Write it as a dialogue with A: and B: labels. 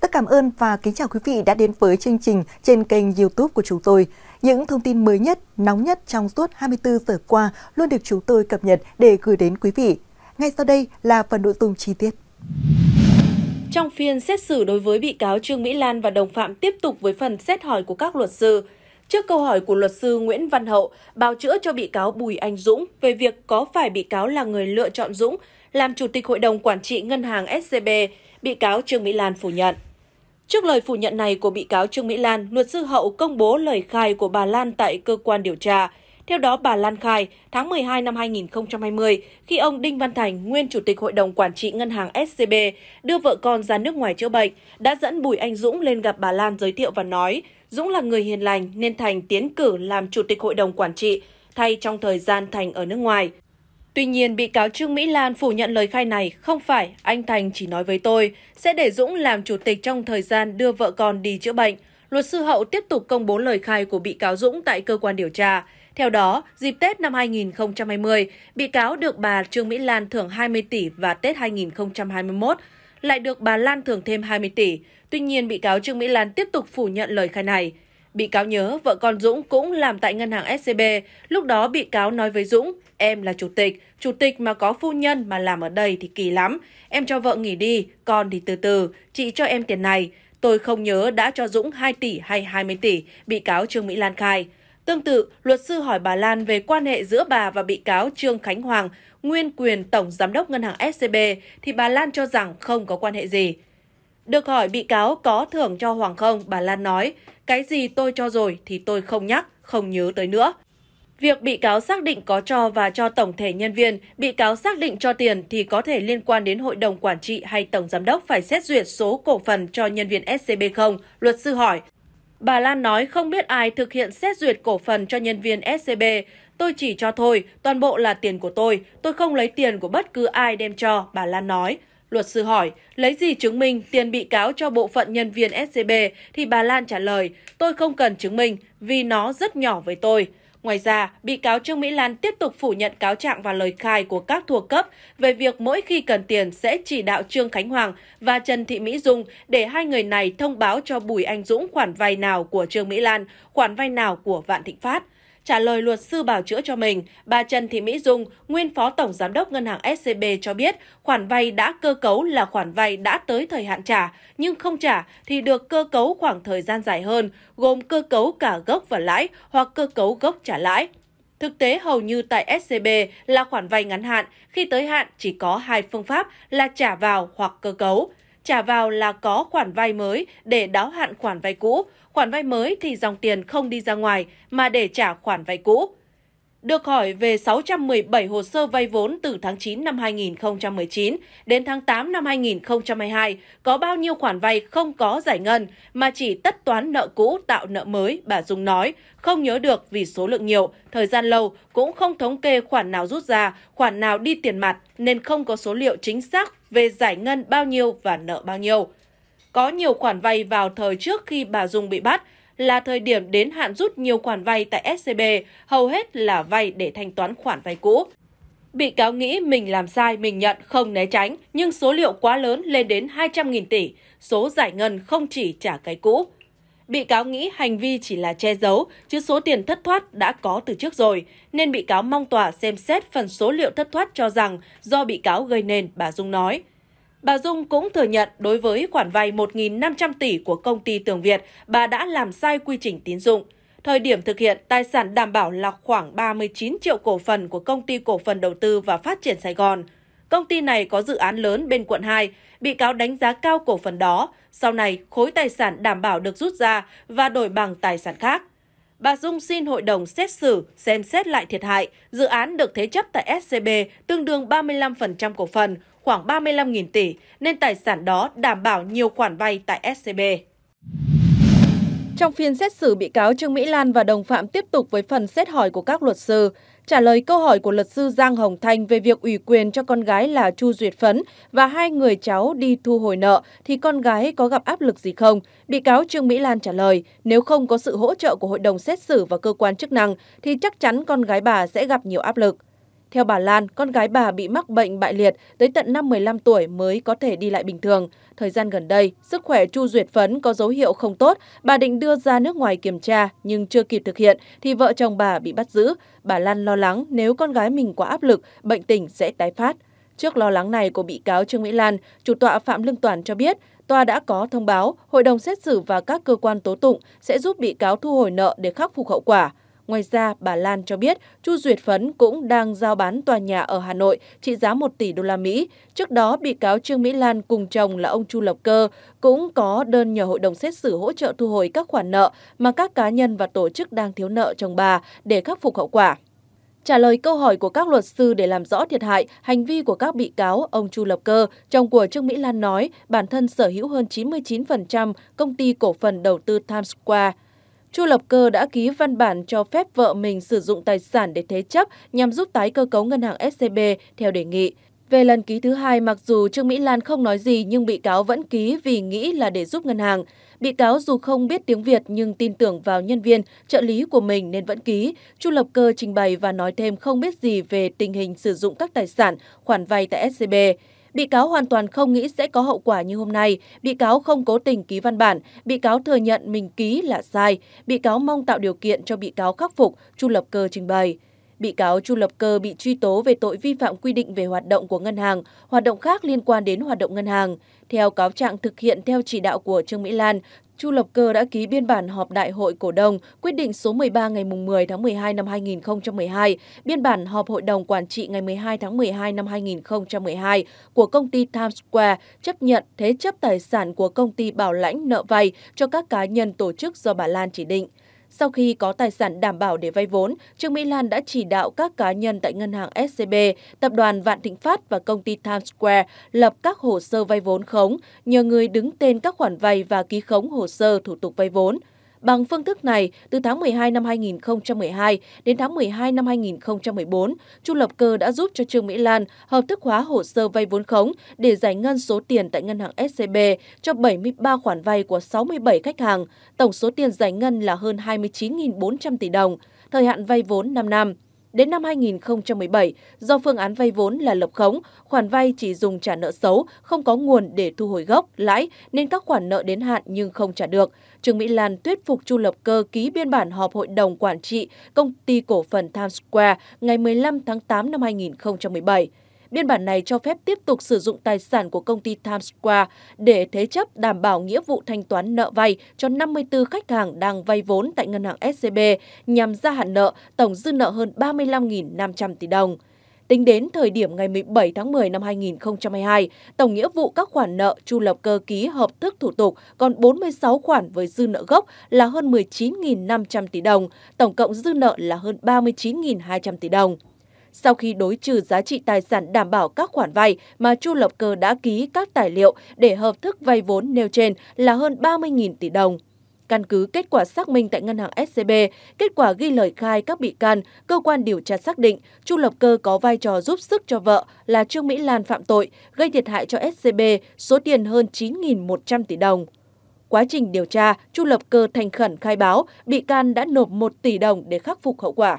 A: tất cảm ơn và kính chào quý vị đã đến với chương trình trên kênh YouTube của chúng tôi. Những thông tin mới nhất, nóng nhất trong suốt 24 giờ qua luôn được chúng tôi cập nhật để gửi đến quý vị. Ngay sau đây là phần nội dung chi tiết. Trong phiên xét xử đối với bị cáo Trương Mỹ Lan và đồng phạm tiếp tục với phần xét hỏi của các luật sư, Trước câu hỏi của luật sư Nguyễn Văn Hậu, bào chữa cho bị cáo Bùi Anh Dũng về việc có phải bị cáo là người lựa chọn Dũng làm chủ tịch hội đồng quản trị ngân hàng SCB, bị cáo Trương Mỹ Lan phủ nhận. Trước lời phủ nhận này của bị cáo Trương Mỹ Lan, luật sư Hậu công bố lời khai của bà Lan tại cơ quan điều tra. Theo đó, bà Lan khai, tháng 12 năm 2020, khi ông Đinh Văn Thành, nguyên Chủ tịch Hội đồng Quản trị Ngân hàng SCB, đưa vợ con ra nước ngoài chữa bệnh, đã dẫn Bùi Anh Dũng lên gặp bà Lan giới thiệu và nói, Dũng là người hiền lành nên Thành tiến cử làm Chủ tịch Hội đồng Quản trị, thay trong thời gian Thành ở nước ngoài. Tuy nhiên, bị cáo Trương Mỹ Lan phủ nhận lời khai này, không phải anh Thành chỉ nói với tôi, sẽ để Dũng làm chủ tịch trong thời gian đưa vợ con đi chữa bệnh. Luật sư Hậu tiếp tục công bố lời khai của bị cáo Dũng tại cơ quan điều tra. Theo đó, dịp Tết năm 2020, bị cáo được bà Trương Mỹ Lan thưởng 20 tỷ và Tết 2021 lại được bà Lan thưởng thêm 20 tỷ. Tuy nhiên, bị cáo Trương Mỹ Lan tiếp tục phủ nhận lời khai này. Bị cáo nhớ vợ con Dũng cũng làm tại ngân hàng SCB, lúc đó bị cáo nói với Dũng, em là chủ tịch, chủ tịch mà có phu nhân mà làm ở đây thì kỳ lắm, em cho vợ nghỉ đi, con thì từ từ, chị cho em tiền này. Tôi không nhớ đã cho Dũng 2 tỷ hay 20 tỷ, bị cáo Trương Mỹ Lan khai. Tương tự, luật sư hỏi bà Lan về quan hệ giữa bà và bị cáo Trương Khánh Hoàng, nguyên quyền tổng giám đốc ngân hàng SCB, thì bà Lan cho rằng không có quan hệ gì. Được hỏi bị cáo có thưởng cho Hoàng không, bà Lan nói, cái gì tôi cho rồi thì tôi không nhắc, không nhớ tới nữa. Việc bị cáo xác định có cho và cho tổng thể nhân viên, bị cáo xác định cho tiền thì có thể liên quan đến hội đồng quản trị hay tổng giám đốc phải xét duyệt số cổ phần cho nhân viên SCB không, luật sư hỏi. Bà Lan nói không biết ai thực hiện xét duyệt cổ phần cho nhân viên SCB, tôi chỉ cho thôi, toàn bộ là tiền của tôi, tôi không lấy tiền của bất cứ ai đem cho, bà Lan nói. Luật sư hỏi, lấy gì chứng minh tiền bị cáo cho bộ phận nhân viên SCB thì bà Lan trả lời, tôi không cần chứng minh vì nó rất nhỏ với tôi. Ngoài ra, bị cáo Trương Mỹ Lan tiếp tục phủ nhận cáo trạng và lời khai của các thuộc cấp về việc mỗi khi cần tiền sẽ chỉ đạo Trương Khánh Hoàng và Trần Thị Mỹ Dung để hai người này thông báo cho Bùi Anh Dũng khoản vay nào của Trương Mỹ Lan, khoản vay nào của Vạn Thịnh Phát. Trả lời luật sư bảo chữa cho mình, bà Trần Thị Mỹ Dung, nguyên phó tổng giám đốc ngân hàng SCB cho biết khoản vay đã cơ cấu là khoản vay đã tới thời hạn trả, nhưng không trả thì được cơ cấu khoảng thời gian dài hơn, gồm cơ cấu cả gốc và lãi hoặc cơ cấu gốc trả lãi. Thực tế hầu như tại SCB là khoản vay ngắn hạn, khi tới hạn chỉ có hai phương pháp là trả vào hoặc cơ cấu trả vào là có khoản vay mới để đáo hạn khoản vay cũ, khoản vay mới thì dòng tiền không đi ra ngoài mà để trả khoản vay cũ. Được hỏi về 617 hồ sơ vay vốn từ tháng 9 năm 2019 đến tháng 8 năm 2022, có bao nhiêu khoản vay không có giải ngân mà chỉ tất toán nợ cũ tạo nợ mới, bà Dung nói, không nhớ được vì số lượng nhiều, thời gian lâu, cũng không thống kê khoản nào rút ra, khoản nào đi tiền mặt nên không có số liệu chính xác về giải ngân bao nhiêu và nợ bao nhiêu. Có nhiều khoản vay vào thời trước khi bà Dung bị bắt là thời điểm đến hạn rút nhiều khoản vay tại SCB, hầu hết là vay để thanh toán khoản vay cũ. Bị cáo nghĩ mình làm sai, mình nhận, không né tránh, nhưng số liệu quá lớn lên đến 200.000 tỷ, số giải ngân không chỉ trả cái cũ bị cáo nghĩ hành vi chỉ là che giấu, chứ số tiền thất thoát đã có từ trước rồi, nên bị cáo mong tòa xem xét phần số liệu thất thoát cho rằng do bị cáo gây nên, bà Dung nói. Bà Dung cũng thừa nhận đối với khoản vay 1.500 tỷ của công ty Tường Việt, bà đã làm sai quy trình tín dụng. Thời điểm thực hiện, tài sản đảm bảo là khoảng 39 triệu cổ phần của công ty cổ phần đầu tư và phát triển Sài Gòn. Công ty này có dự án lớn bên quận 2, bị cáo đánh giá cao cổ phần đó, sau này khối tài sản đảm bảo được rút ra và đổi bằng tài sản khác. Bà Dung xin hội đồng xét xử xem xét lại thiệt hại, dự án được thế chấp tại SCB tương đương 35% cổ phần, khoảng 35.000 tỷ, nên tài sản đó đảm bảo nhiều khoản vay tại SCB. Trong phiên xét xử, bị cáo Trương Mỹ Lan và đồng phạm tiếp tục với phần xét hỏi của các luật sư. Trả lời câu hỏi của luật sư Giang Hồng Thanh về việc ủy quyền cho con gái là Chu Duyệt Phấn và hai người cháu đi thu hồi nợ thì con gái có gặp áp lực gì không? Bị cáo Trương Mỹ Lan trả lời, nếu không có sự hỗ trợ của hội đồng xét xử và cơ quan chức năng thì chắc chắn con gái bà sẽ gặp nhiều áp lực. Theo bà Lan, con gái bà bị mắc bệnh bại liệt, tới tận năm 15 tuổi mới có thể đi lại bình thường. Thời gian gần đây, sức khỏe Chu Duyệt Phấn có dấu hiệu không tốt, bà định đưa ra nước ngoài kiểm tra nhưng chưa kịp thực hiện thì vợ chồng bà bị bắt giữ. Bà Lan lo lắng nếu con gái mình quá áp lực, bệnh tình sẽ tái phát. Trước lo lắng này của bị cáo Trương Mỹ Lan, chủ tọa Phạm Lương Toàn cho biết, tòa đã có thông báo hội đồng xét xử và các cơ quan tố tụng sẽ giúp bị cáo thu hồi nợ để khắc phục hậu quả. Ngoài ra, bà Lan cho biết Chu Duyệt Phấn cũng đang giao bán tòa nhà ở Hà Nội trị giá 1 tỷ đô la Mỹ. Trước đó, bị cáo Trương Mỹ Lan cùng chồng là ông Chu Lập Cơ cũng có đơn nhờ hội đồng xét xử hỗ trợ thu hồi các khoản nợ mà các cá nhân và tổ chức đang thiếu nợ chồng bà để khắc phục hậu quả. Trả lời câu hỏi của các luật sư để làm rõ thiệt hại, hành vi của các bị cáo, ông Chu Lập Cơ, chồng của Trương Mỹ Lan nói bản thân sở hữu hơn 99% công ty cổ phần đầu tư Times Square. Chu Lập Cơ đã ký văn bản cho phép vợ mình sử dụng tài sản để thế chấp nhằm giúp tái cơ cấu ngân hàng SCB theo đề nghị. Về lần ký thứ hai, mặc dù Trương Mỹ Lan không nói gì nhưng bị cáo vẫn ký vì nghĩ là để giúp ngân hàng. Bị cáo dù không biết tiếng Việt nhưng tin tưởng vào nhân viên, trợ lý của mình nên vẫn ký. Chu Lập Cơ trình bày và nói thêm không biết gì về tình hình sử dụng các tài sản, khoản vay tại SCB. Bị cáo hoàn toàn không nghĩ sẽ có hậu quả như hôm nay, bị cáo không cố tình ký văn bản, bị cáo thừa nhận mình ký là sai, bị cáo mong tạo điều kiện cho bị cáo khắc phục, Chu Lập Cơ trình bày. Bị cáo Chu Lập Cơ bị truy tố về tội vi phạm quy định về hoạt động của ngân hàng, hoạt động khác liên quan đến hoạt động ngân hàng. Theo cáo trạng thực hiện theo chỉ đạo của Trương Mỹ Lan, Chu Lập Cơ đã ký biên bản họp đại hội cổ đông quyết định số 13 ngày 10 tháng 12 năm 2012, biên bản họp hội đồng quản trị ngày 12 tháng 12 năm 2012 của công ty Times Square chấp nhận thế chấp tài sản của công ty bảo lãnh nợ vay cho các cá nhân tổ chức do bà Lan chỉ định. Sau khi có tài sản đảm bảo để vay vốn, Trương Mỹ Lan đã chỉ đạo các cá nhân tại ngân hàng SCB, tập đoàn Vạn Thịnh Phát và công ty Times Square lập các hồ sơ vay vốn khống, nhờ người đứng tên các khoản vay và ký khống hồ sơ thủ tục vay vốn. Bằng phương thức này, từ tháng 12 năm 2012 đến tháng 12 năm 2014, Chu Lập Cơ đã giúp cho Trương Mỹ Lan hợp thức hóa hồ sơ vay vốn khống để giải ngân số tiền tại ngân hàng SCB cho 73 khoản vay của 67 khách hàng. Tổng số tiền giải ngân là hơn 29.400 tỷ đồng, thời hạn vay vốn 5 năm. Đến năm 2017, do phương án vay vốn là lập khống, khoản vay chỉ dùng trả nợ xấu, không có nguồn để thu hồi gốc, lãi nên các khoản nợ đến hạn nhưng không trả được. Trương Mỹ Lan thuyết phục Chu Lập Cơ ký biên bản họp hội đồng quản trị công ty cổ phần Times Square ngày 15 tháng 8 năm 2017. Biên bản này cho phép tiếp tục sử dụng tài sản của công ty Times Square để thế chấp đảm bảo nghĩa vụ thanh toán nợ vay cho 54 khách hàng đang vay vốn tại ngân hàng SCB nhằm gia hạn nợ tổng dư nợ hơn 35.500 tỷ đồng. Tính đến thời điểm ngày 17 tháng 10 năm 2022, tổng nghĩa vụ các khoản nợ Chu Lập Cơ ký hợp thức thủ tục còn 46 khoản với dư nợ gốc là hơn 19.500 tỷ đồng, tổng cộng dư nợ là hơn 39.200 tỷ đồng. Sau khi đối trừ giá trị tài sản đảm bảo các khoản vay mà Chu Lập Cơ đã ký các tài liệu để hợp thức vay vốn nêu trên là hơn 30.000 tỷ đồng. Căn cứ kết quả xác minh tại ngân hàng SCB, kết quả ghi lời khai các bị can, cơ quan điều tra xác định Chu Lập Cơ có vai trò giúp sức cho vợ là Trương Mỹ Lan phạm tội, gây thiệt hại cho SCB số tiền hơn 9.100 tỷ đồng. Quá trình điều tra, Chu Lập Cơ thành khẩn khai báo bị can đã nộp 1 tỷ đồng để khắc phục hậu quả.